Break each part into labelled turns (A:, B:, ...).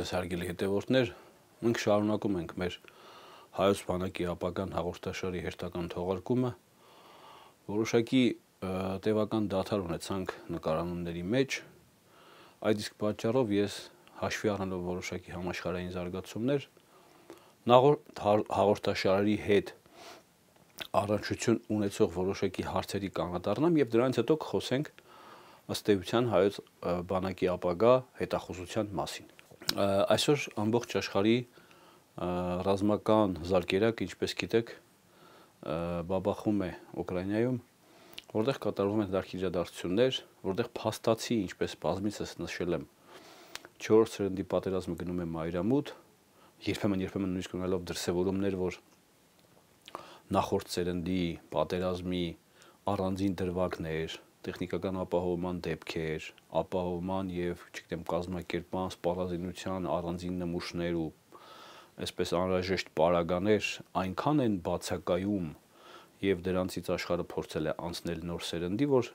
A: ձեզ հարգելի հետևորդներ, մենք շարունակում ենք մեր հայոց բանակի ապական հաղորդաշարի հերթական թողարկումը, որոշակի տևական դաթար ունեցանք նկարանումների մեջ, այդ իսկ պատճառով ես հաշվի առնելով որոշակի համաշխարհային զարգացումներ նախորդ հա-, հաղորդաշարերի հետ առանջություն ունեցող որոշակի հարցերի կանգնադառնամ եւ դրանից հետո կխոսենք ըստ էության հայոց բանակի ապագա հետախուզության մասին այսօր ամբողջ աշխարհի ռազմական զարգերակ, ինչպես գիտեք, բաբախում է Ուկրաինայում, որտեղ կատարվում են դարքիջադարձություններ, որտեղ փաստացի, ինչպես բազմիցս նշել եմ, 4 սերնդի պատերազմը գնում է մայրամուտ, երբեմն երբեմն նույնիսկ ունելով դրսևորումներ, որ նախորդ սերնդի պատերազմի առանձին դրվագներ, տեխնիկական ապահովման դեպքեր, ապահովման եւ, չգիտեմ, կազմակերպման սպառազինության առանձին նմուշներ ու այսպես անհրաժեշտ պարագաներ այնքան են բացակայում եւ դրանցից աշխարհը փորձել է անցնել նոր սերնդի, որ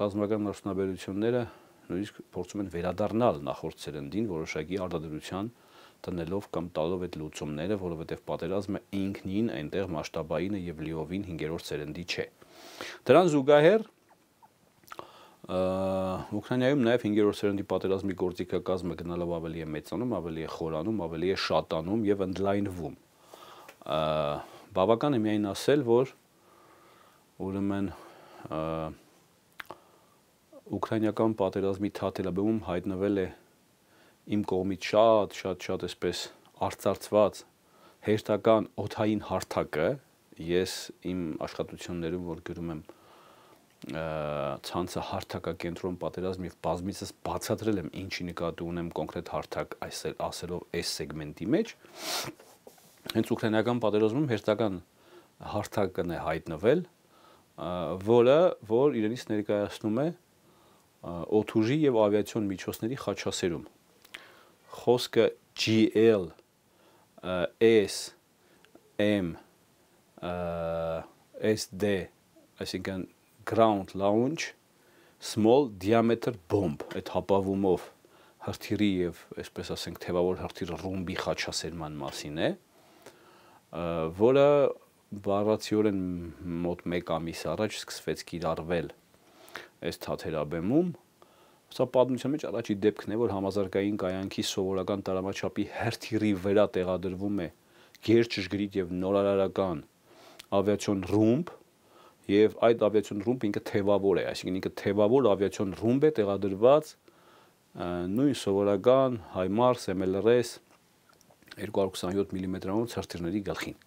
A: ռազմական արդյունաբերությունները նույնիսկ փորձում են վերադառնալ նախորդ սերնդին որոշակի արդարության տնելով կամ տալով այդ լուծումները, որովհետև պատերազմը ինքնին այնտեղ մասշտաբային է եւ լիովին 5-րդ սերնդի չէ։ Դրան զուգահեռ Ուկրաինայում նաև 5-րդ սերնդի պատերազմի գործիքը կազմը գնալով ավելի է մեծանում, ավելի է խորանում, ավելի է շատանում եւ ընդլայնվում։ Բավական է միայն ասել, որ ուրեմն ուկրաինական պատերազմի թաթելաբեմում հայտնվել է իմ կողմից շատ շատ շատ այսպես արծարծված հերթական օթային հարթակը ես իմ աշխատություններում որ գրում եմ ցանցը հարթակակենտրոն պատերազմ եւ բազմիցս բացատրել եմ ինչի նկատի ունեմ կոնկրետ հարթակ այս ասելով այս սեգմենտի մեջ հենց ուկրաինական պատերազմում հերթական հարթակն է հայտնվել որը որ իրենից ներկայացնում է օթուժի եւ ավիացիոն միջոցների խաչասերում խոսքը GL S M SD այսինքն ground launch small diameter bomb այդ հապավումով հրթիռի եւ այսպես ասենք թևավոր հրթիռ ռումբի խաչասերման մասին է որը բառացիորեն մոտ 1 ամիս առաջ սկսվեց կիրառվել այս թաթերաբեմում Սա պատմության մեջ առաջի դեպքն է, որ համազարգային կայանքի սովորական տարամաչափի հերթիրի վրա տեղադրվում է գերճշգրիտ եւ նորարարական ավիացիոն ռումբ, եւ այդ ավիացիոն ռումբ ինքը թևավոր է, այսինքն ինքը թևավոր ավիացիոն ռումբ է տեղադրված նույն սովորական HIMARS MLRS 227 մմ-ով ցրտիրների գլխին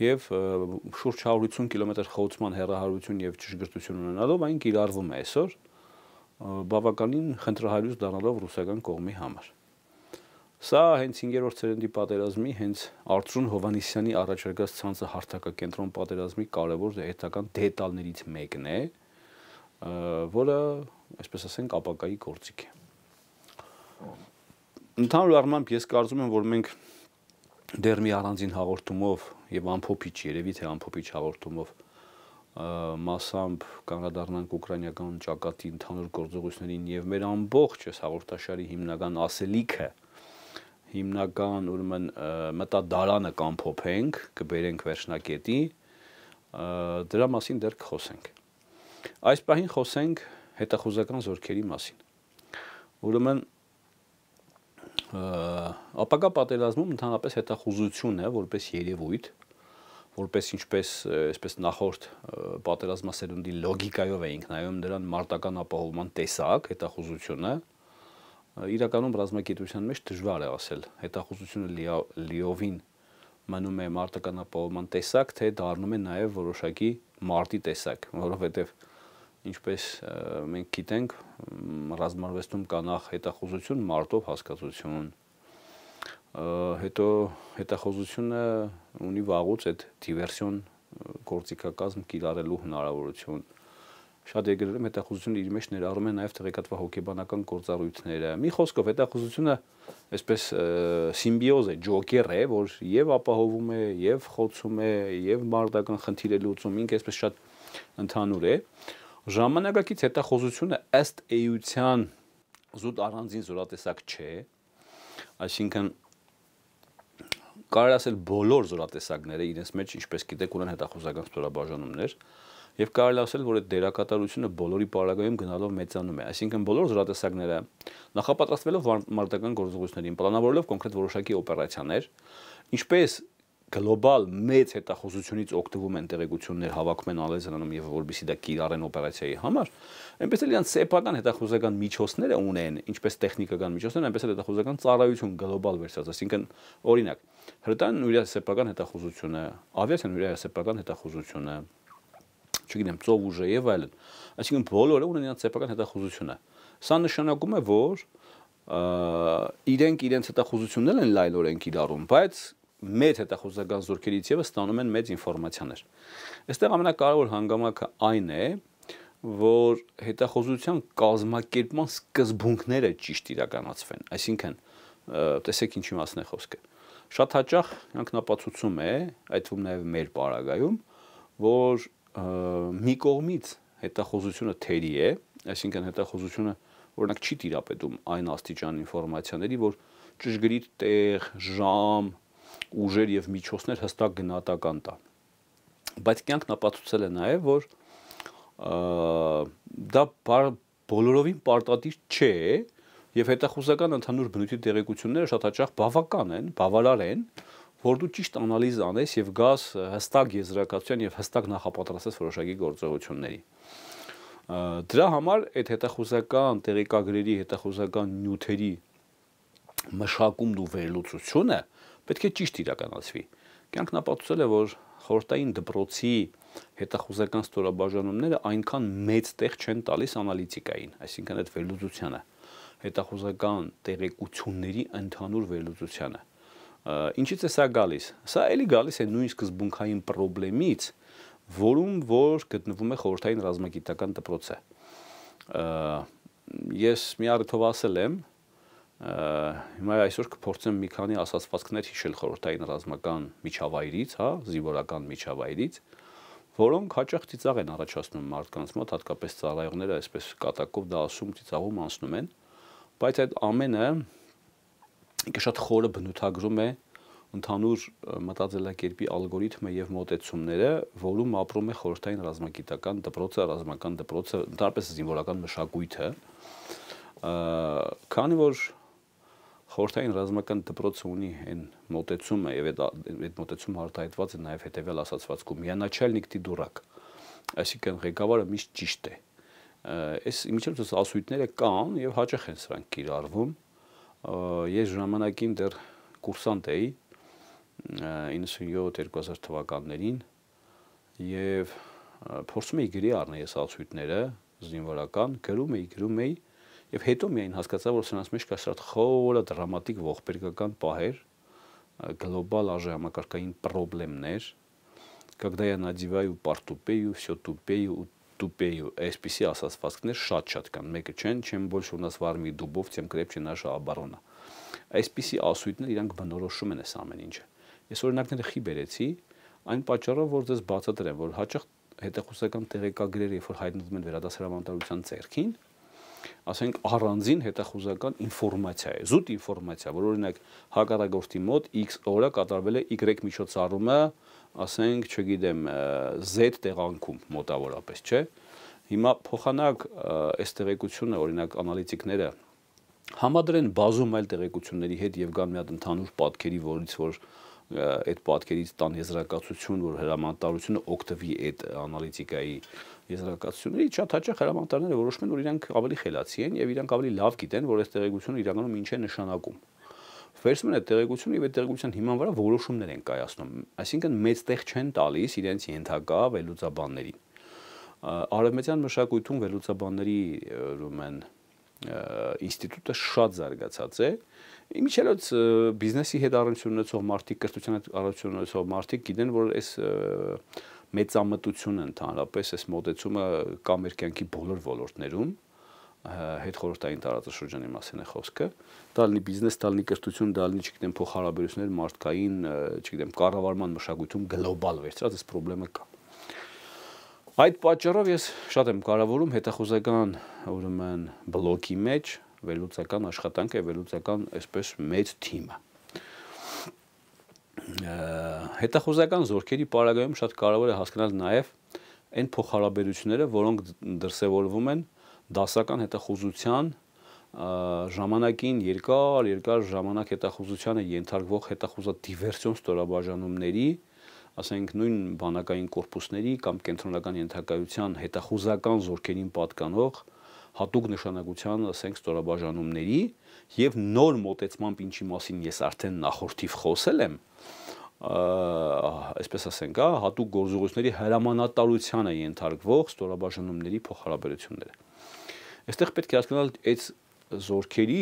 A: եւ շուրջ 150 կիլոմետր խոցման հեռահարություն եւ ճշգրտություն ունենալով այն կիրառվում է այսօր բավականին խնդրահարույց դառնալով ռուսական կողմի համար Սա հենց 5-րդ ցերենդի պատերազմի հենց Արծրուն Հովանիսյանի առաջարկած ցանցը հարթակակենտրոն պատերազմի կարևոր հետական դետալներից մեկն է, որը, այսպես ասենք, ապակայի գործիք է։ Ընդհանուր առմամբ ես կարծում եմ, որ մենք դեռ մի առանձին հաղորդումով եւ ամփոփիչ երևի թե ամփոփիչ հաղորդումով մասամբ կանրադառնանք ուկրաինական ճակատի ընդհանուր գործողություններին եւ մեր ամբողջ այս հաղորդաշարի հիմնական ասելիքը, հիմնական ուրեմն մտադարանը կամփոփենք, կբերենք վերջնակետի, դրա մասին դեռ կխոսենք։ Այս պահին խոսենք հետախուզական զորքերի մասին։ Ուրեմն ապագա պատերազմում ընդհանրապես հետախուզությունն է որպես երևույթ, որպես ինչպես այսպես նախորդ պատերազմասերունդի լոգիկայով էինք նայում դրան մարտական ապահովման տեսակ հետախուզությունը, իրականում ռազմագիտության մեջ դժվար է ասել հետախուզությունը լիովին մնում է մարտականապահովման տեսակ, թե դառնում է նաև որոշակի մարտի տեսակ, որովհետև ինչպես մենք գիտենք, ռազմարվեստում կա նախ հետախուզություն, մարտով հասկացություն։ Հետո հետախուզությունը ունի վաղուց այդ դիվերսիոն գործիքակազմ կիրառելու հնարավորություն շատ երկրներում հետախուզությունը իր մեջ ներառում է նաև տեղեկատվա հոգեբանական գործառույթները։ Մի խոսքով հետախուզությունը այսպես սիմբիոզ է, ջոկեր է, որ եւ ապահովում է, եւ խոցում է, եւ մարդական խնդիր է լուծում, ինքը այսպես շատ ընդհանուր է։ Ժամանակակից հետախուզությունը ըստ էության զուտ առանձին զորատեսակ չէ։ Այսինքն կարելի ասել բոլոր զորատեսակները իրենց մեջ ինչպես գիտեք ունեն հետախուզական ստորաբաժանումներ, Եվ կարելի ասել, որ այդ դերակատարությունը բոլորի պարագայում գնալով մեծանում է, այսինքն բոլոր զորատեսակները նախապատրաստվելով մարտական գործողություններին, պլանավորելով կոնկրետ որոշակի օպերացիաներ, ինչպես գլոբալ մեծ հետախուզությունից օգտվում են տեղեկություններ հավաքում են ալեզանում եւ որբիսի դա կիրառեն օպերացիայի համար, այնպես էլ իրանց սեփական հետախուզական միջոցները ունեն, ինչպես տեխնիկական միջոցներ, այնպես էլ հետախուզական ծառայություն գլոբալ վերցած, այսինքն օրինակ հրտան նույն սեփական հետախուզությունը, ավիացիան նույն սեփական հետախուզությունը, չգիտեմ, ծով ուժը եւ այլն։ Այսինքն բոլորը ունեն իրենց սեփական հետախուզությունը։ Սա նշանակում է, որ իրենք իրենց հետախուզությունն են լայլ օրենք իրարում, բայց մեծ հետախուզական զորքերից եւս ստանում են մեծ ինֆորմացիաներ։ Այստեղ ամենակարևոր հանգամանքը այն է, որ հետախուզության կազմակերպման սկզբունքները ճիշտ իրականացվեն։ Այսինքն, տեսեք ինչի մասն է խոսքը։ Շատ հաճախ ինքնապացուցում է, այդ թվում նաև մեր պարագայում, որ մի կողմից հետախոզությունը թերի է, այսինքն հետախոզությունը օրինակ չի տիրապետում այն աստիճան ինֆորմացիաների, որ ճշգրիտ տեղ, ժամ, ուժեր եւ միջոցներ հստակ գնահատական տան։ Բայց կյանքն ապացուցել է նաեւ, որ դա բար, բոլորովին պարտադիր չէ եւ հետախուզական ընդհանուր բնույթի տեղեկությունները շատ հաճախ բավական են, բավարար են, են որ դու ճիշտ անալիզ անես եւ գաս հստակ եզրակացության եւ հստակ նախապատրաստես որոշակի գործողությունների դրա համար այդ հետախուզական տեղեկագրերի հետախուզական նյութերի մշակումն ու վերլուծությունը պետք է ճիշտ իրականացվի։ Կյանքն ապացուցել է, որ խորտային դպրոցի հետախուզական ստորաբաժանումները այնքան մեծ տեղ չեն տալիս անալիտիկային, այսինքն այդ վերլուծությանը, հետախուզական տեղեկությունների ընդհանուր վերլուծությանը Ինչից է սա գալիս։ Սա էլի գալիս է նույն սկզբունքային խնդրից, որում որ գտնվում է խորհրդային ռազմագիտական դպրոցը։ Ես մի առիթով ասել եմ, հիմա այսօր կփորձեմ մի քանի ասացվածքներ հիշել խորհրդային ռազմական միջավայրից, հա, զինվորական միջավայրից, որոնք հաճախ ծիծաղ են առաջացնում մարդկանց մոտ, հատկապես ծառայողները այսպես կատակով դա ասում, ծիծաղում անցնում են, բայց այդ ամենը ինքը շատ խորը բնութագրում է ընդհանուր մտածելակերպի ալգորիթմը եւ մոտեցումները, որում ապրում է խորհրդային ռազմագիտական դպրոցը, ռազմական դպրոցը, ընդհանրապես զինվորական մշակույթը։ Քանի որ խորհրդային ռազմական դպրոցը ունի այն մոտեցումը եւ այդ այդ մոտեցումը արտահայտված է նաեւ հետեւյալ ասացվածքում՝ «Յանաչելնիկ ты дурак»։ Այսինքն ղեկավարը միշտ ճիշտ է։ Այս միջոցս ասույթները կան եւ հաճախ են սրանք կիրառվում, ես ժամանակին դեռ կուրսանտ էի 97-2000 թվականներին եւ փորձում էի գրի առնել ես ացույթները զինվորական գրում էի գրում էի եւ հետո միայն հասկացա որ սրանց մեջ կա շատ խորը դրամատիկ ողբերգական պահեր գլոբալ արժեհամակարգային խնդիրներ когда я надеваю портупею, все тупею, тупею, այսպիսի ասացվածքներ շատ-շատ կան։ Մեկը չեն, չեմ больше у нас в армии дубов, тем крепче наша оборона։ Այսպիսի ասույթներ իրանք բնորոշում են այս ամեն ինչը։ Ես օրինակները խի բերեցի, այն պատճառով, որ դες բացատրեմ, որ հաճախ հետախուզական տեղեկագրերը, երբ որ հայտնվում են վերադասարան անդրադարձության ցերքին, ասենք առանձին հետախուզական ինֆորմացիա է, զուտ ինֆորմացիա, որ օրինակ հակառակորդի մոտ X օրը կատարվել է Y միջոցառումը, ասենք, չգիտեմ, Z տեղանքում մոտավորապես, չէ՞։ Հիմա փոխանակ այս տեղեկությունը, օրինակ անալիտիկները համադրեն բազում այլ տեղեկությունների հետ եւ կան մի հատ ընդհանուր պատկերի, որից որ այդ պատկերից տան եզրակացություն, որ հրամանատարությունը օգտվի այդ անալիտիկայի եզրակացությունների շատ հաճախ հրամանատարները որոշում են, որ իրանք ավելի խելացի են եւ իրանք ավելի լավ գիտեն, որ այս տեղեկությունը իրականում ինչ է նշանակում։ Վերցնում են այդ տեղեկությունը եւ այդ տեղեկության հիման վրա որոշումներ են կայացնում։ Այսինքն մեծ տեղ չեն տալիս իրենց ենթակա վելուցաբաններին։ Արևմտյան մշակույթում վելուցաբանների ուրեմն ինստիտուտը շատ զարգացած է։ Միջելոց բիզնեսի հետ առնչություն ունեցող մարդիկ, կրթության հետ առնչություն ունեցող մարդիկ գիտեն, որ այս և, մեծամտությունը ընդհանրապես այս մոտեցումը կա մեր կյանքի բոլոր ոլորտներում հետ խորհրդային տարածաշրջանի մասին է խոսքը դա լինի բիզնես դա լինի կրթություն դա լինի չգիտեմ փոխհարաբերություններ մարդկային չգիտեմ կառավարման մշակույթում գլոբալ վերծած այս խնդրեմը կա այդ պատճառով ես շատ եմ կարևորում հետախուզական ուրեմն բլոկի մեջ վերլուծական աշխատանքը վերլուծական այսպես մեծ թիմը հետախուզական զորքերի պարագայում շատ կարևոր է հասկանալ նաև այն փոխհարաբերությունները, որոնք դրսևորվում են դասական հետախուզության ժամանակին երկար երկար ժամանակ հետախուզությանը ենթարկվող հետախուզա դիվերսիոն ստորաբաժանումների, ասենք նույն բանակային կորպուսների կամ կենտրոնական ենթակայության հետախուզական զորքերին պատկանող հատուկ նշանակության, ասենք, ստորաբաժանումների եւ նոր մոտեցմամբ ինչի մասին ես արդեն նախորդիվ խոսել եմ, այսպես ասենք, հատուկ գործողությունների հրամանատարությանը ենթարկվող ստորաբաժանումների փոխհարաբերությունները։ Այստեղ պետք է հասկանալ այդ զորքերի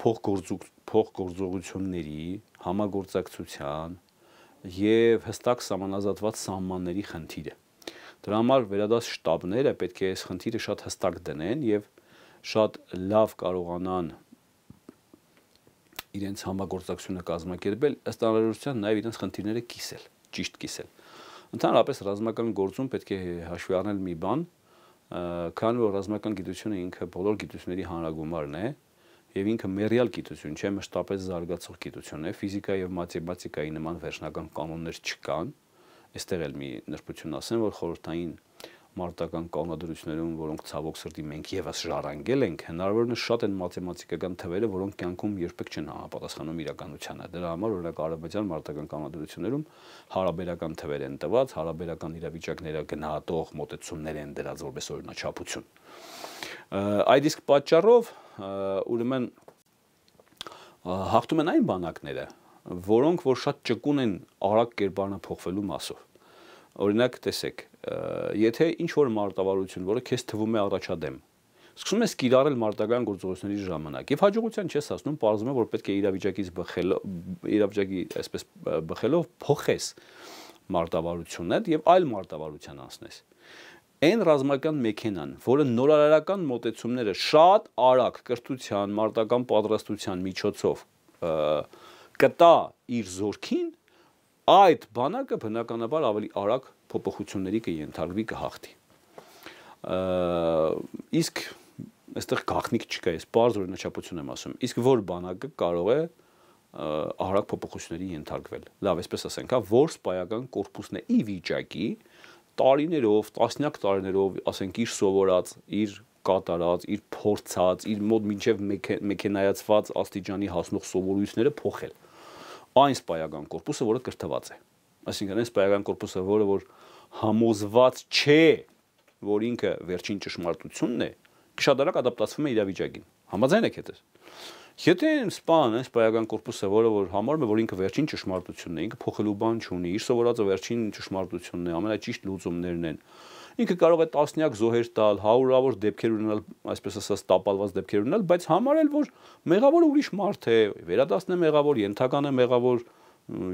A: փոխգործուկ փոխգործողությունների համագործակցության եւ հստակ համանազատված սահմանների խնդիրը։ Դրա համար վերադաս շտաբները պետք է այս խնդիրը շատ հստակ դնեն եւ շատ լավ կարողանան իրենց համագործակցությունը կազմակերպել, ըստ առնելության նաև իրենց խնդիրները կիսել, ճիշտ կիսել։ Ընդհանրապես ռազմական գործում պետք է հաշվի առնել մի բան, քանի որ ռազմական գիտությունը ինքը բոլոր գիտությունների հանրագումարն է եւ ինքը մերյալ գիտություն չէ, մշտապես զարգացող գիտություն է, ֆիզիկա եւ մաթեմատիկայի նման վերջնական կանոններ չկան։ Այստեղ էլ մի նրբություն ասեմ, որ խորհրդային մարտական կանոնադրություններում, որոնք ցավոք սրտի մենք եւս շարանգել ենք, հնարավորինս շատ են մաթեմատիկական թվերը, որոնք կյանքում երբեք չեն համապատասխանում իրականությանը։ Դրա համար օրինակ արաբական մարտական կանոնադրություններում հարաբերական թվեր են տված, հարաբերական իրավիճակները գնահատող մոտեցումներ են դրած որպես օրինաչափություն։ Այդ իսկ պատճառով ուրեմն հաղթում են այն բանակները, որոնք որ շատ ճկուն են արագ կերպարնա փոխվելու մասով Օրինակ, տեսեք, եթե ինչ որ մարտավարություն, որը քեզ թվում է առաջադեմ, սկսում ես կիրառել մարտական գործողությունների ժամանակ եւ հաջողության չես հասնում, ողջունում է որ պետք է իրավիճակից բխել, իրավիճակի այսպես բխելով փոխես մարտավարությունդ եւ այլ մարտավարության անցնես այն ռազմական մեքենան, որը նորարարական մոտեցումները շատ արագ կրթության, մարտական պատրաստության միջոցով կտա իր զորքին, այդ բանակը բնականաբար ավելի արագ փոփոխությունների կենթարկվի կհաղթի։ Իսկ այստեղ գաղտնիք չկա, ես բարձ օրինաչափություն եմ ասում։ Իսկ որ բանակը կարող է արագ փոփոխությունների ենթարկվել։ Լավ, այսպես ասենք, հա, որ սպայական կորպուսն է ի վիճակի տարիներով, տասնյակ տարիներով, ասենք իր սովորած, իր կատարած, իր փորձած, իր մոտ մինչև մեքենայացված աստիճանի հասնող սովորույթները փոխել։ մեկ, այն սպայական կորպուսը, որը կրթված է։ Այսինքն այն սպայական կորպուսը, որը որ համոզված չէ, որ ինքը վերջին ճշմարտությունն է, շատ արագ ադապտացվում է իրավիճակին։ Համաձայն եք հետես։ Եթե սպան այս պայական կորպուսը, որը որ համարում է, որ ինքը վերջին ճշմարտությունն է, ինքը փոխելու բան չունի, իր սովորածը վերջին ճշմարտությունն է, ամենաճիշտ լուծումներն են, ինքը կարող է տասնյակ զոհեր տալ, հարյուրավոր դեպքեր ունենալ, այսպես ասած, տապալված դեպքեր ունենալ, բայց համարել, որ մեղավոր ուրիշ մարդ է, վերադասն է մեղավոր, ենթական է մեղավոր,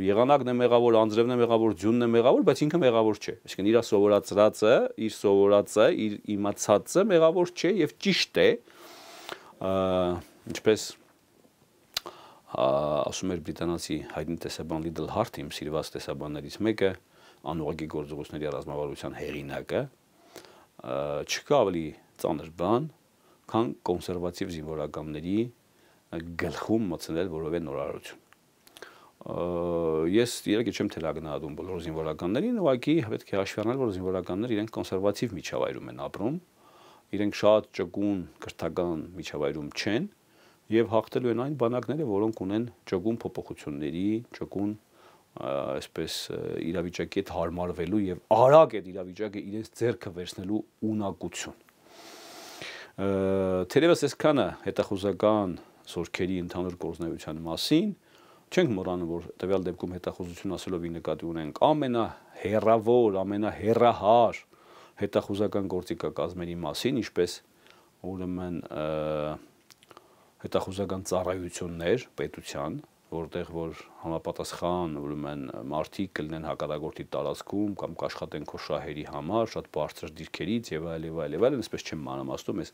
A: եղանակն է մեղավոր, անձրևն է մեղավոր, ձյունն է մեղավոր, բայց ինքը մեղավոր չէ։ Իսկն իր սովորածրածը, իր սովորածը, իր իմացածը մեղավոր չէ եւ ճիշտ է։ Ինչպես ասում էր բրիտանացի հայտնի տեսաբան Լիդլ Հարթի, իմ սիրված տեսաբաններից մեկը, անուղագի գործողությունների ռազմավարության հեղինակը չկա ավելի ծանր բան, քան կոնսերվատիվ զինվորականների գլխում մցնել որևէ նորարարություն։ Ես իհարկե չեմ թելագնահատում բոլոր զինվորականներին, ուղղակի պետք է հաշվի առնել, որ զինվորականները իրենք կոնսերվատիվ միջավայրում են ապրում, իրենք շատ ճկուն կրթական միջավայրում չեն եւ հաղթելու են այն բանակները, որոնք ունեն ճկուն փոփոխությունների, ճկուն այսպես իրավիճակի հետ հարմարվելու եւ արագ այդ իրավիճակը իրենց ձեռքը վերցնելու ունակություն։ Թերևս այսքանը հետախուզական զորքերի ընդհանուր գործնեայության մասին չենք մոռանում, որ տվյալ դեպքում հետախուզություն ասելով ի նկատի ունենք ամենահերավոր, ամենահերահար հետախուզական գործիքակազմերի մասին, ինչպես ուրեմն հետախուզական ծառայություններ պետության, որտեղ որ համապատասխան ուրում են մարտիկ կլինեն հակադագործի տարածքում կամ կաշխատեն քո շահերի համար շատ բարձր դիրքերից եւ այլ եւ այլ եւ այլ այսպես չեմ մանրամասնում ես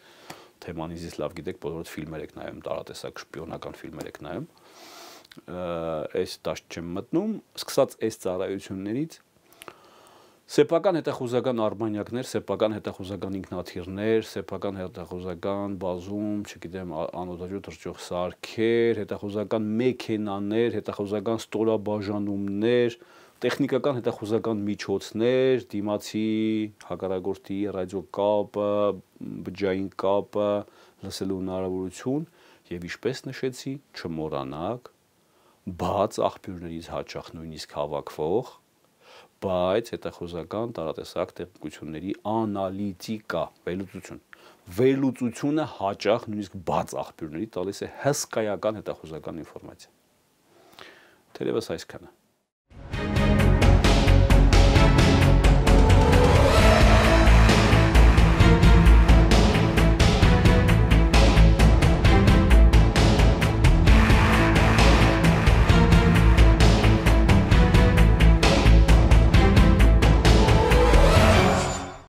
A: թեման իզից լավ գիտեք բոլորդ ֆիլմեր եք նայում տարատեսակ շպիոնական ֆիլմեր եք նայում այս դաշտ չեմ մտնում սկսած այս ծառայություններից սեփական հետախուզական արբանյակներ, սեփական հետախուզական ինքնաթիռներ, սեփական հետախուզական բազում, չգիտեմ, անօդաչու թռչող սարքեր, հետախուզական մեքենաներ, հետախուզական ստորաբաժանումներ, տեխնիկական հետախուզական միջոցներ, դիմացի հակարագործի ռադիոկապը, բջային կապը, լսելու հնարավորություն եւ ինչպես նշեցի, չմոռանաք բաց աղբյուրներից հաճախ նույնիսկ հավաքվող բայց հետախոզական տարատեսակ տեղեկությունների անալիտիկա վերլուծություն վերլուծությունը հաճախ նույնիսկ բաց աղբյուրների տալիս է հսկայական հետախոզական ինֆորմացիա թերևս այսքանը